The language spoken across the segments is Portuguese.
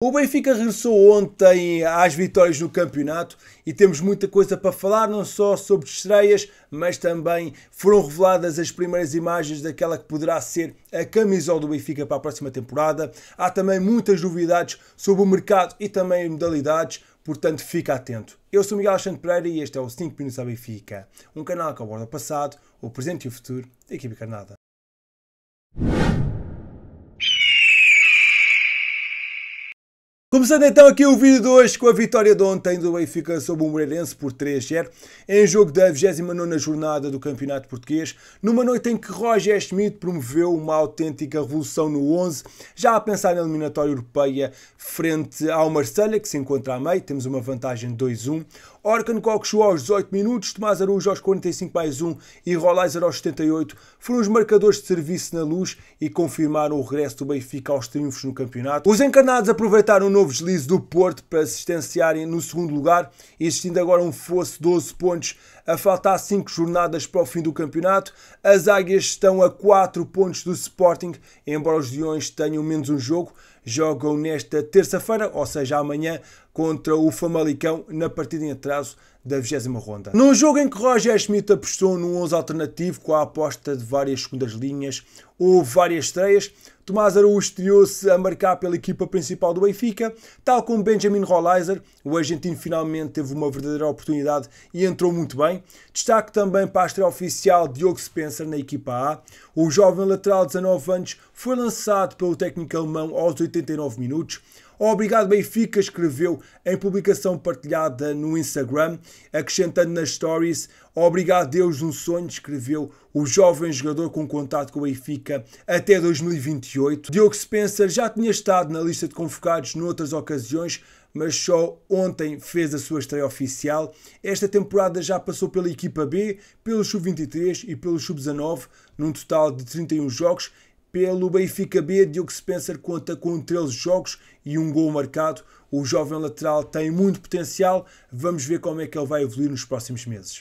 O Benfica regressou ontem às vitórias no campeonato e temos muita coisa para falar, não só sobre estreias, mas também foram reveladas as primeiras imagens daquela que poderá ser a camisola do Benfica para a próxima temporada. Há também muitas novidades sobre o mercado e também modalidades, portanto fica atento. Eu sou Miguel Alexandre Pereira e este é o 5 Minutos à Benfica, um canal que aborda o passado, o presente e o futuro da equipe carnada. Começando então aqui o vídeo de hoje com a vitória de ontem do Benfica sobre o Moreirense por 3-0 em jogo da 29ª jornada do Campeonato Português, numa noite em que Roger Schmidt promoveu uma autêntica revolução no 11, já a pensar na eliminatória europeia frente ao Marselha que se encontra a meio, temos uma vantagem de 2-1. Orkan Kokshu aos 18 minutos, Tomás Araújo aos 45 mais 1 e Rolaiser aos 78 foram os marcadores de serviço na luz e confirmaram o regresso do Benfica aos triunfos no campeonato. Os encarnados aproveitaram o novo novo deslize do Porto para se distanciarem no segundo lugar, existindo agora um fosse 12 pontos a faltar 5 jornadas para o fim do campeonato. As Águias estão a 4 pontos do Sporting, embora os Leões tenham menos um jogo. Jogam nesta terça-feira, ou seja, amanhã, contra o Famalicão na partida em atraso da 20 ronda. Num jogo em que Roger Schmidt apostou num 11 alternativo com a aposta de várias segundas linhas, ou várias estreias. Tomás Araújo estreou-se a marcar pela equipa principal do Benfica, tal como Benjamin Rollizer, o argentino finalmente teve uma verdadeira oportunidade e entrou muito bem. Destaque também para a estreia oficial Diogo Spencer na equipa A. O jovem lateral de 19 anos foi lançado pelo técnico alemão aos 89 minutos. Obrigado Benfica, escreveu em publicação partilhada no Instagram, acrescentando nas stories, obrigado Deus, um sonho, escreveu o jovem jogador com contato com o Benfica até 2028. Diogo Spencer já tinha estado na lista de convocados noutras ocasiões, mas só ontem fez a sua estreia oficial. Esta temporada já passou pela equipa B, pelo Sub-23 e pelo Sub-19, num total de 31 jogos pelo Benfica B, Diogo Spencer conta com 13 jogos e um gol marcado. O jovem lateral tem muito potencial. Vamos ver como é que ele vai evoluir nos próximos meses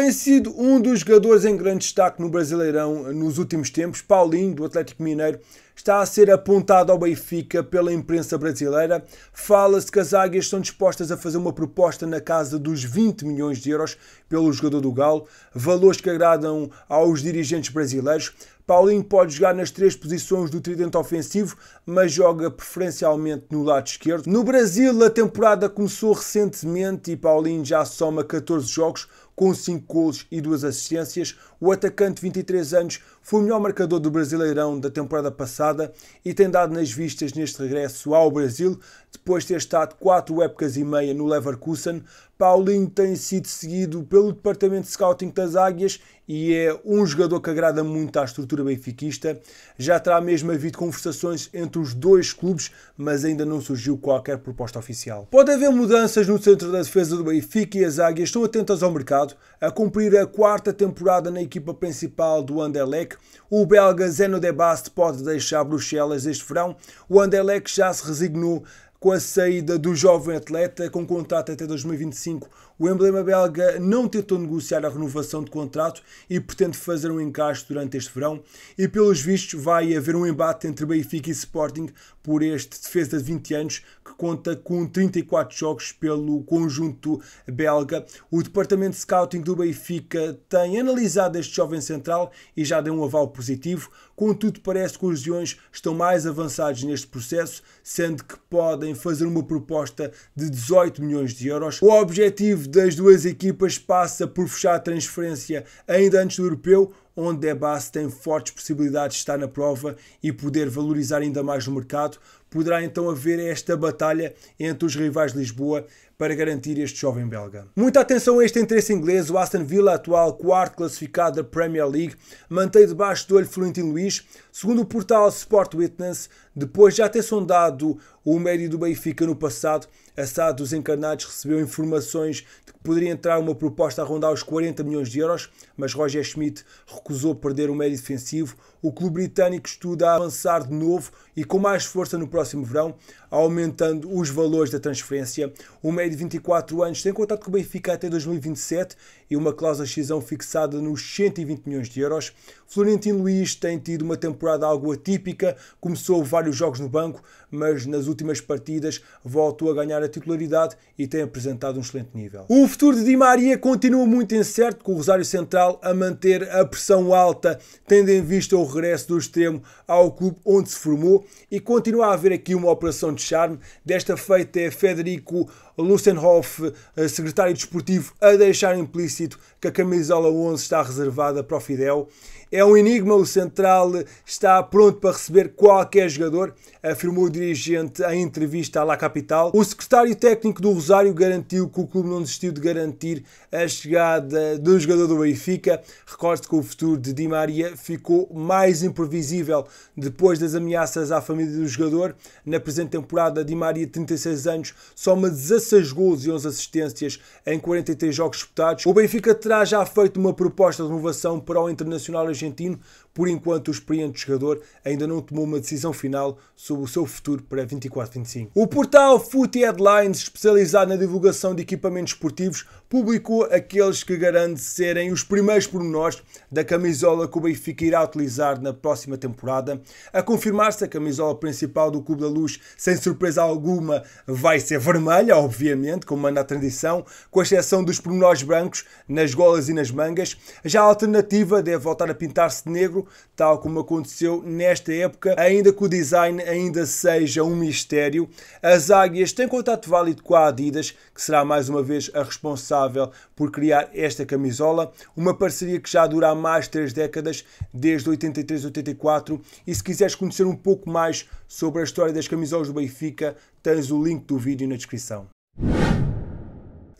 tem sido um dos jogadores em grande destaque no Brasileirão nos últimos tempos. Paulinho, do Atlético Mineiro, está a ser apontado ao Benfica pela imprensa brasileira. Fala-se que as águias estão dispostas a fazer uma proposta na casa dos 20 milhões de euros pelo jogador do Galo, valores que agradam aos dirigentes brasileiros. Paulinho pode jogar nas três posições do tridente ofensivo, mas joga preferencialmente no lado esquerdo. No Brasil, a temporada começou recentemente e Paulinho já soma 14 jogos, com 5 gols e 2 assistências. O atacante, 23 anos, foi o melhor marcador do Brasileirão da temporada passada e tem dado nas vistas neste regresso ao Brasil, depois de ter estado quatro épocas e meia no Leverkusen. Paulinho tem sido seguido pelo departamento de scouting das Águias e é um jogador que agrada muito à estrutura benfiquista. Já terá mesmo havido conversações entre os dois clubes, mas ainda não surgiu qualquer proposta oficial. Pode haver mudanças no centro da defesa do Benfica e as Águias estão atentas ao mercado, a cumprir a quarta temporada na equipa principal do Anderlecht, o belga Zeno de Bast pode deixar Bruxelas este verão. O Anderlecht já se resignou com a saída do jovem atleta com contrato até 2025. O emblema belga não tentou negociar a renovação de contrato e pretende fazer um encaixe durante este verão. E pelos vistos vai haver um embate entre Benfica e Sporting por este defesa de 20 anos conta com 34 jogos pelo conjunto belga. O departamento de scouting do Benfica tem analisado este jovem central e já deu um aval positivo. Contudo, parece que os Leões estão mais avançados neste processo, sendo que podem fazer uma proposta de 18 milhões de euros. O objetivo das duas equipas passa por fechar a transferência ainda antes do europeu onde a base tem fortes possibilidades de estar na prova e poder valorizar ainda mais no mercado, poderá então haver esta batalha entre os rivais de Lisboa para garantir este jovem belga. Muita atenção a este interesse inglês, o Aston Villa, atual quarto classificado da Premier League, mantém debaixo do olho Florentino Luís. Segundo o portal Sport Witness, depois de já ter sondado o médio do Benfica no passado, a SAD dos encarnados recebeu informações de que poderia entrar uma proposta a rondar os 40 milhões de euros, mas Roger Schmidt recusou perder o médio defensivo. O clube britânico estuda a avançar de novo e com mais força no próximo verão, aumentando os valores da transferência. O médio de 24 anos tem contrato com o Benfica até 2027 e uma cláusula de excisão fixada nos 120 milhões de euros. Florentino Luiz tem tido uma temporada algo atípica, começou vários vários jogos no banco, mas nas últimas partidas voltou a ganhar a titularidade e tem apresentado um excelente nível. O futuro de Di Maria continua muito incerto, com o Rosário Central a manter a pressão alta, tendo em vista o regresso do extremo ao clube onde se formou e continua a haver aqui uma operação de charme, desta feita é Federico Lustenhoff, eh, secretário desportivo, a deixar implícito que a camisola 11 está reservada para o Fidel. É um enigma, o central está pronto para receber qualquer jogador, afirmou o dirigente em entrevista à La Capital. O secretário técnico do Rosário garantiu que o clube não desistiu de garantir a chegada do jogador do Benfica. Recorde que o futuro de Di Maria ficou mais imprevisível depois das ameaças à família do jogador. Na presente temporada, Di Maria, 36 anos, soma 16 16 golos e 11 assistências em 43 jogos disputados, o Benfica terá já feito uma proposta de renovação para o internacional argentino, por enquanto, o experiente jogador ainda não tomou uma decisão final sobre o seu futuro para 24-25. O portal Footy Headlines, especializado na divulgação de equipamentos esportivos, publicou aqueles que garante serem os primeiros pormenores da camisola que o Benfica irá utilizar na próxima temporada. A confirmar-se a camisola principal do Clube da Luz, sem surpresa alguma, vai ser vermelha, obviamente, como manda a tradição, com exceção dos pormenores brancos nas golas e nas mangas. Já a alternativa deve voltar a pintar-se de negro, tal como aconteceu nesta época, ainda que o design ainda seja um mistério. As Águias têm contato válido com a Adidas, que será mais uma vez a responsável por criar esta camisola, uma parceria que já dura há mais de três décadas, desde 83, 84. E se quiseres conhecer um pouco mais sobre a história das camisolas do Benfica, tens o link do vídeo na descrição.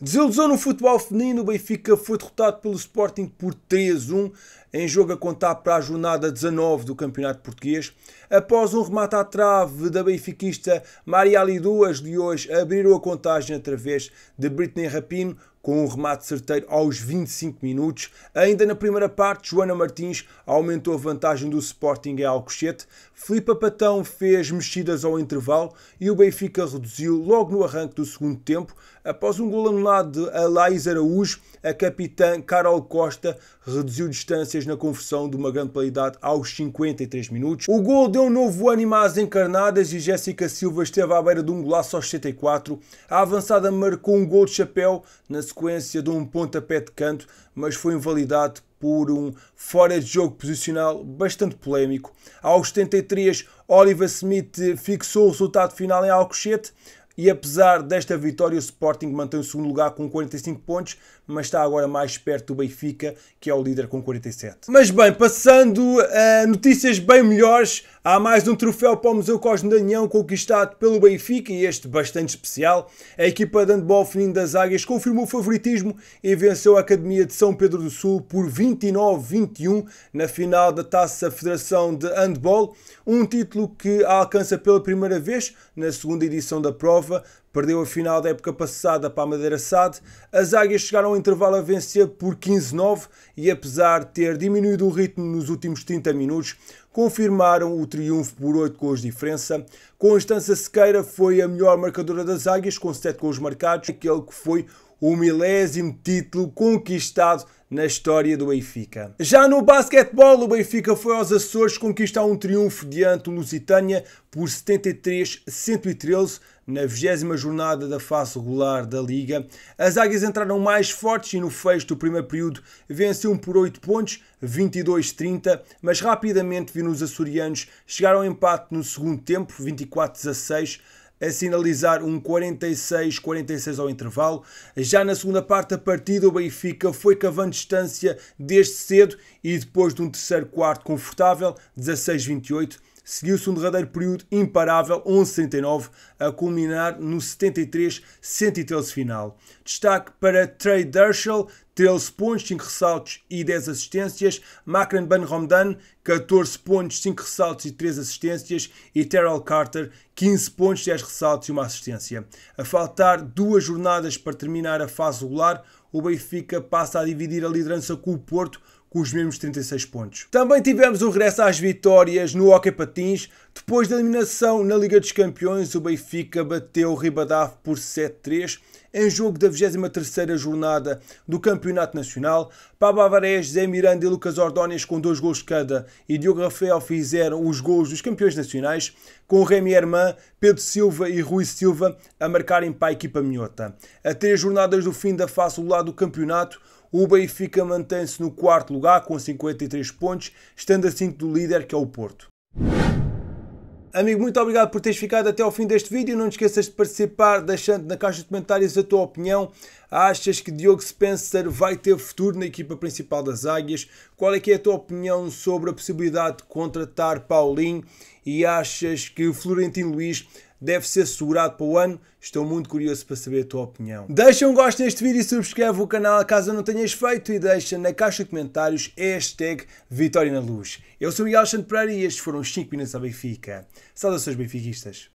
Desilusão no futebol feminino, o Benfica foi derrotado pelo Sporting por 3-1 em jogo a contar para a jornada 19 do Campeonato Português, após um remate à trave da benfiquista Mariali Duas de hoje abriram a contagem através de Britney Rapino com um remate certeiro aos 25 minutos. Ainda na primeira parte, Joana Martins aumentou a vantagem do Sporting em Alcochete. Filipe Patão fez mexidas ao intervalo e o Benfica reduziu logo no arranque do segundo tempo. Após um gol anulado de Alaís Araújo, a capitã Carol Costa reduziu distâncias assistências na conversão de uma grande qualidade aos 53 minutos. O gol deu um novo ânimo às encarnadas e Jéssica Silva esteve à beira de um golaço aos 64. A avançada marcou um gol de chapéu na sequência de um pontapé de canto, mas foi invalidado por um fora de jogo posicional bastante polémico. Aos 73, Oliver Smith fixou o resultado final em Alcochete, e apesar desta vitória, o Sporting mantém o segundo lugar com 45 pontos, mas está agora mais perto do Benfica, que é o líder com 47. Mas bem, passando a notícias bem melhores, há mais um troféu para o Museu Cosme Danião conquistado pelo Benfica, e este bastante especial. A equipa de handball feminino das Águias confirmou o favoritismo e venceu a Academia de São Pedro do Sul por 29-21 na final da Taça Federação de Handball, um título que alcança pela primeira vez na segunda edição da prova Paiva, perdeu a final da época passada para a Madeira SAD. As águias chegaram ao intervalo a vencer por 15-9 e, apesar de ter diminuído o ritmo nos últimos 30 minutos, confirmaram o triunfo por 8 gols de diferença. Constança Sequeira foi a melhor marcadora das águias, com 7 gols marcados, aquele que foi o milésimo título conquistado na história do Benfica. Já no basquetebol, o Benfica foi aos Açores conquistar um triunfo diante do Lusitânia por 73-113 na 20 jornada da fase regular da Liga. As águias entraram mais fortes e no fecho do primeiro período venceu por 8 pontos, 22-30, mas rapidamente viram os açorianos chegar ao empate no segundo tempo, 24-16, a sinalizar um 46-46 ao intervalo. Já na segunda parte, a partida, o Benfica foi cavando distância desde cedo e depois de um terceiro quarto confortável, 16-28 seguiu-se um derradeiro período imparável, 11,69, a culminar no 73,113 final. Destaque para Trey Dershell, 13 pontos, 5 ressaltos e 10 assistências. Macron Ban Romdan, 14 pontos, 5 ressaltos e 3 assistências. E Terrell Carter, 15 pontos, 10 ressaltos e 1 assistência. A faltar duas jornadas para terminar a fase regular, o Benfica passa a dividir a liderança com o Porto, com os mesmos 36 pontos. Também tivemos o regresso às vitórias no Hockey Patins, depois da eliminação na Liga dos Campeões, o Benfica bateu o Ribadav por 7-3 em jogo da 23 jornada do Campeonato Nacional. Pablo Avarés, Zé Miranda e Lucas Ordóñez com dois gols cada e Diogo Rafael fizeram os gols dos campeões nacionais, com Remy Herman, Pedro Silva e Rui Silva a marcarem para a equipa minhota. A três jornadas do fim da fase do lado do campeonato, o Benfica mantém-se no quarto lugar com 53 pontos, estando a do líder que é o Porto. Amigo, muito obrigado por teres ficado até ao fim deste vídeo. Não te esqueças de participar deixando na caixa de comentários a tua opinião. Achas que Diogo Spencer vai ter futuro na equipa principal das Águias? Qual é que é a tua opinião sobre a possibilidade de contratar Paulinho? E achas que o Florentino Luiz deve ser segurado para o ano? Estou muito curioso para saber a tua opinião. Deixa um gosto neste vídeo e subscreve o canal caso não tenhas feito e deixa na caixa de comentários hashtag Vitória na Luz. Eu sou Miguel Alexandre Pereira e estes foram os 5 minutos ao Benfica. Saudações benfiquistas.